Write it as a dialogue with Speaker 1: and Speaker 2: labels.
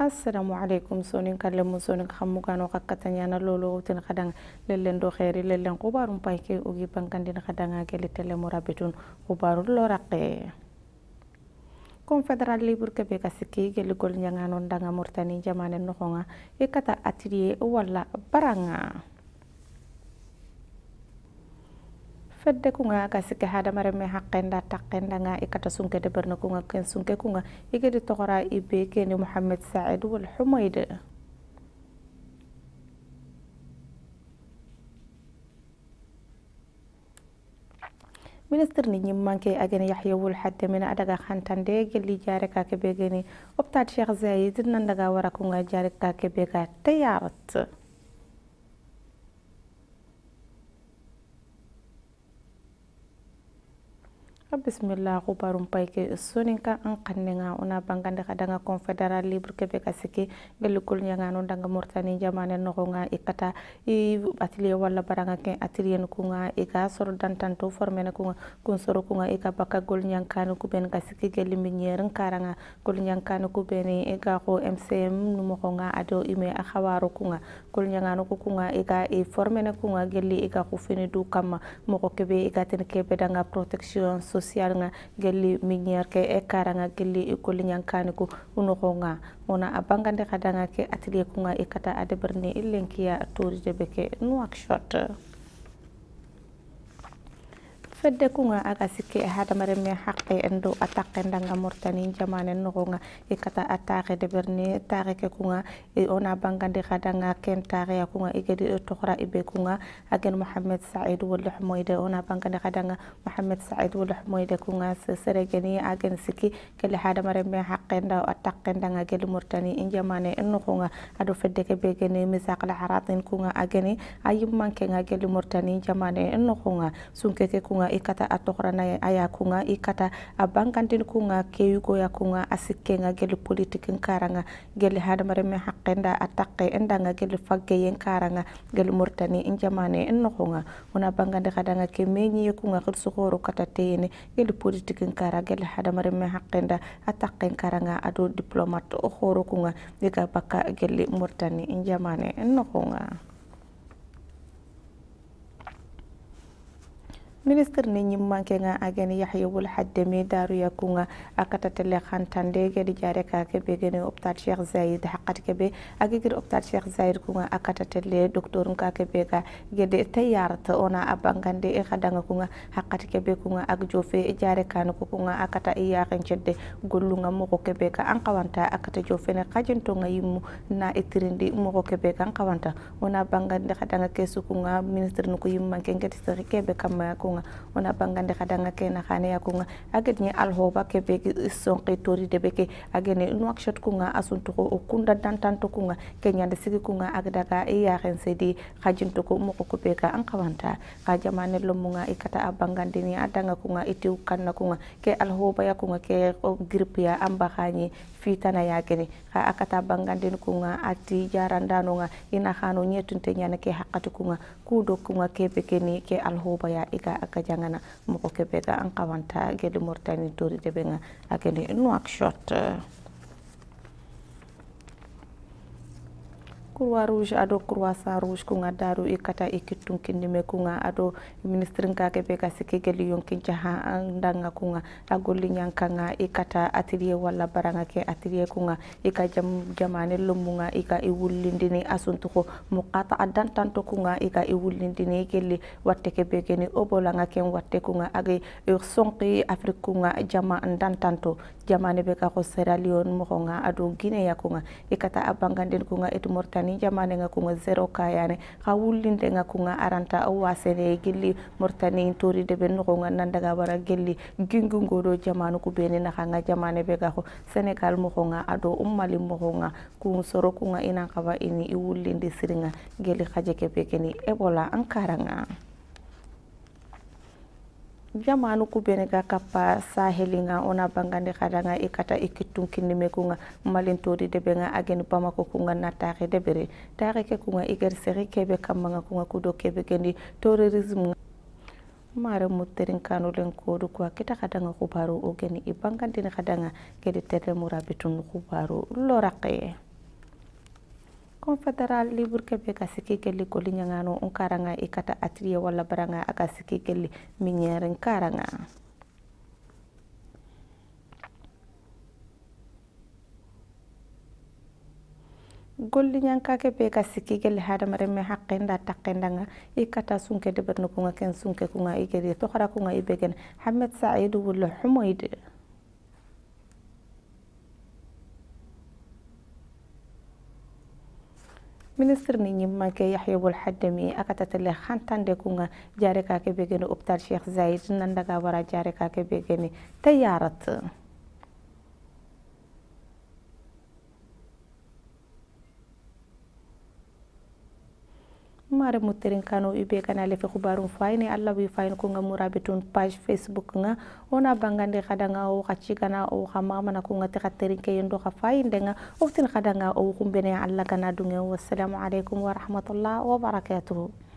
Speaker 1: assalamu alaikum sonin kalle mun sonin xammu kano xakkata ñana lolo wutin xadanga lellen do xeeri lellen xubarum pay ke ugi bankandin xadanga ke li tele mo rabitun xubarul lo raqe confederal libre quebec a sikki geligol ñangano danga mortani jamane noxonga i e kata atelier wala baranga fedde kunga kasike hadamareme haqenda taqendanga ikata sunke deberna kunga ken sunke kunga igedi toqora ibe keni mohamed sacid wal xumayde ministirni ñimmanke agene yahya wul haddemina adaga hantande gelli jare kake begeni optat cheikh zayid nandaga wara kunga jare kake bega tayarat a bisimilla go ke ke soninka an kannenga una bangande ka danga confederal libre quebec a siki gelukul ñangano danga mortani jamane noxonga i kata i atelier wala baranga ke atelier kunga anu i ga soro dantanto formene kunga kun soro kunga i ga baka gol ñankani kuben ka siki gelli miniere karanga gol ñankani kubeni i ga xo mcm numoxonga ado ime a xawaro kunga gol ñangano ku kunga i ga i formene kunga gelli i ga xu fini du kamma moxo kebe i ga ten kebe danga protection social nga gelli miñer ke e kara nga gelli ikoli nyankani ku unoxo nga ona a bangandi xadanga ke atelier ku nga ikata kata a deɓarni i lenkiya touride be ke fedde kunga aga sikke hada mare me hakke endo atakke ndanga murtani jamane nogonga e kata atake de berni tare ke kunga e ona bangandi nga ken taxeya kunga e gedi toxra ibe kunga agen Muhammad said wal humayda ona bangandi nga Muhammad said wala moyde kunga sere geni agen sikke ke hada mare me hakke ndaw atakke ndanga gedi murtani in jamane en nga ado fedde ke be geni misaq al haratin kunga ageni ayum manke nga gedi murtani jamane en nga sunke ke kunga kunga i kata a tɔgɔrana ye a y'a kunga i a bankandin kunga keyugoya kunga a sikkenga geli politikin karanga geli hadamareme haqqenda a taqqe endanga geli faggeyen karanga geli murtani in jamane in noxunga una bangandi xadanga ke meñiye kunga xil kata teyene geli politikin kara geli hadamareme haqqenda a taqqen karanga ado diplomate o xoro kunga diga bakka geli murtani in jamane in noxunga ministre ne ñimmankenga agene yahyawol haddemi daru yakkunga akatatele ya ge di jare ka ke be gene hôpital cheikh zaid hakkati kebe age gedi hôpital cheikh zaid kunga akatatele docteur ke be ga gede te ona abangande e hadanga kunga hakkati kebe kunga ag jofe e jare ka ko kunga akata e yaken chede gollunga moko kebe ka an akata jofe ne tonga yimu na itirindi e moko kebe ka an ona bangande hadanga kesu kunga ministre nuko nga di sari kebe kamma ko kunga ona bangande kadanga ke na khane yakunga aget ni alhoba ke be sonqi tori de beke agene nuakshat kunga asuntu ko kunda dantanto kunga ke nyande sigi kunga agdaga e yaren sedi khajinto ko mo ko be ka an kawanta ka jamane lomunga ikata abangande ni adanga kunga itiu kanna kunga ke alhoba yakunga ke gripe ya amba khani fitana yakene ha akata bangandin kunga ati jarandano nga ina khano nyetunte nyane ke hakati kunga kudo kunga ke bekeni ke alhoba ya ika aka jangana moko kebe ga an kawanta gede duri debenga debe nga akende nuak shot uh, eh. croix rouge ado croissant rouge kunga daru ikata ikitun ku kunga ado ministre nka kebe ka sikigeli yonkin jaha andanga kunga agolli nyankanga ikata atelier wala baranga ke atelier kunga ika jam jamane lumunga ika iwullindini asuntu ko muqata adan tanto kunga ika iwullindini gelli watte kebe geni nga ken watte kunga age sonqi afrique kunga jama andan tanto jamane be ka ko mo ko nga ado guinea ya kunga ikata ku kunga et ni jamane nga kunga zero kayane ka wullinde nga kunga aranta o wasene gelli mortani tori de ben no nga nandaga wara gelli gingu ngodo jamanu ku bene na nga jamane be ga ho senegal mo nga ado ummali mo nga kun soro kunga ina kawa ini i wullinde siringa gelli khaje ke bekeni ebola ankara nga jamanu kubene ga kappa sahelinga ona bangande kadanga ikata e ikitun e kinime kunga malintori debenga ageni bamako kunga na taxe debere taxe ke kunga iger e sexi kebe kammanga kunga kudo kebe gendi terrorisme mare mutterin kanu kodu kwa kita kadanga kubaru ogeni ibangandini kadanga kedi terre murabitun kubaru loraqeye confederal libre kebe kelbe ka siki kelli koli ñagano un karanga i kata atelier walla baranga aka siki kelli miñerin karanga golliñankake be ka sikkigelle hadamaren me haqqenda taqendanga i kata sunke deɓernukunga ken sunke kunga i gedi tohora kunga i begen hamed saidu wulla humoyde ministre ni nyimmanke yahya bol haddami akata tele khantande kunga jare kake begene optal cheikh zaid nandaga wara jare kake begene tayarat mare mutterin kano ibe kana lefe khubarum fayni allah wi fayin ko nga murabe tun page facebook nga ona bangande khada nga o khachi kana o khama mana ko nga tikatterin ke yendo kha fayin de nga oftin khada nga o khumbene allah kana dunge wassalamu alaikum wa rahmatullah wa barakatuh